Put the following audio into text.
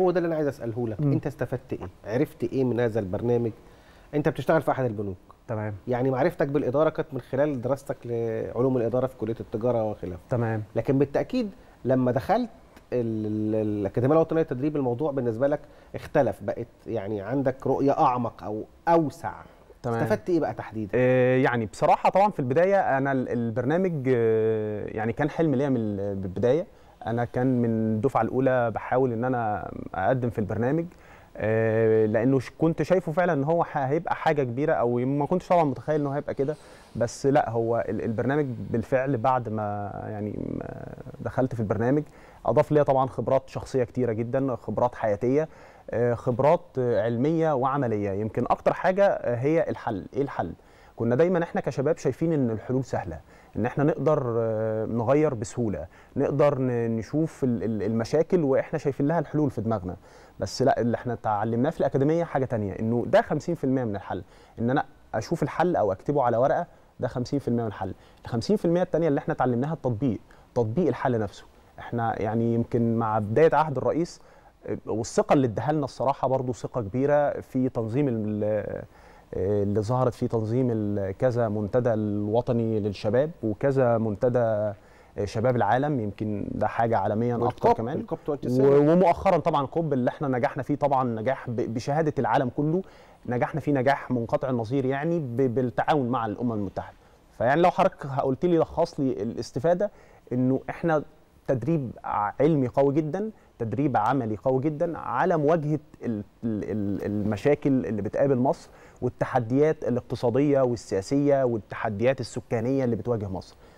هو ده اللي انا عايز اساله لك انت استفدت ايه عرفت ايه من هذا البرنامج انت بتشتغل في احد البنوك تمام يعني معرفتك بالاداره كانت من خلال دراستك لعلوم الاداره في كليه التجاره وخلافه تمام لكن بالتاكيد لما دخلت الاكاديميه الوطنيه للتدريب الموضوع بالنسبه لك اختلف بقت يعني عندك رؤيه اعمق او اوسع تمام. استفدت ايه بقى تحديدا آه يعني بصراحه طبعا في البدايه انا البرنامج آه يعني كان حلم ليا من البدايه انا كان من الدفعه الاولى بحاول ان انا اقدم في البرنامج آه، لانه كنت شايفه فعلا ان هو هيبقى حاجه كبيره او ما كنتش طبعا متخيل انه هيبقى كده بس لا هو البرنامج بالفعل بعد ما يعني دخلت في البرنامج اضاف ليا طبعا خبرات شخصيه كتيره جدا خبرات حياتيه آه، خبرات علميه وعمليه يمكن اكتر حاجه هي الحل ايه الحل كنا دايما احنا كشباب شايفين ان الحلول سهله ان احنا نقدر آه، نغير بسهوله نقدر نشوف المشاكل واحنا شايفين لها الحلول في دماغنا بس لا اللي احنا اتعلمناه في الاكاديميه حاجه تانية انه ده 50% من الحل ان انا اشوف الحل او اكتبه على ورقه ده 50% من الحل ال 50% الثانيه اللي احنا اتعلمناها التطبيق تطبيق الحل نفسه احنا يعني يمكن مع بدايه عهد الرئيس آه، والثقه اللي اداها لنا الصراحه برضو ثقه كبيره في تنظيم اللي ظهرت فيه تنظيم كذا منتدى الوطني للشباب وكذا منتدى آه، شباب العالم يمكن ده حاجه عالميا اكتر كمان ومؤخرا طبعا كوب اللي احنا نجحنا فيه طبعا نجاح بشهاده العالم كله نجحنا فيه نجاح منقطع النظير يعني بالتعاون مع الامم المتحده فيعني لو حضرتك قلت لي لخص لي الاستفاده انه احنا تدريب علمي قوي جدا تدريب عملي قوي جدا على مواجهه المشاكل اللي بتقابل مصر والتحديات الاقتصاديه والسياسيه والتحديات السكانيه اللي بتواجه مصر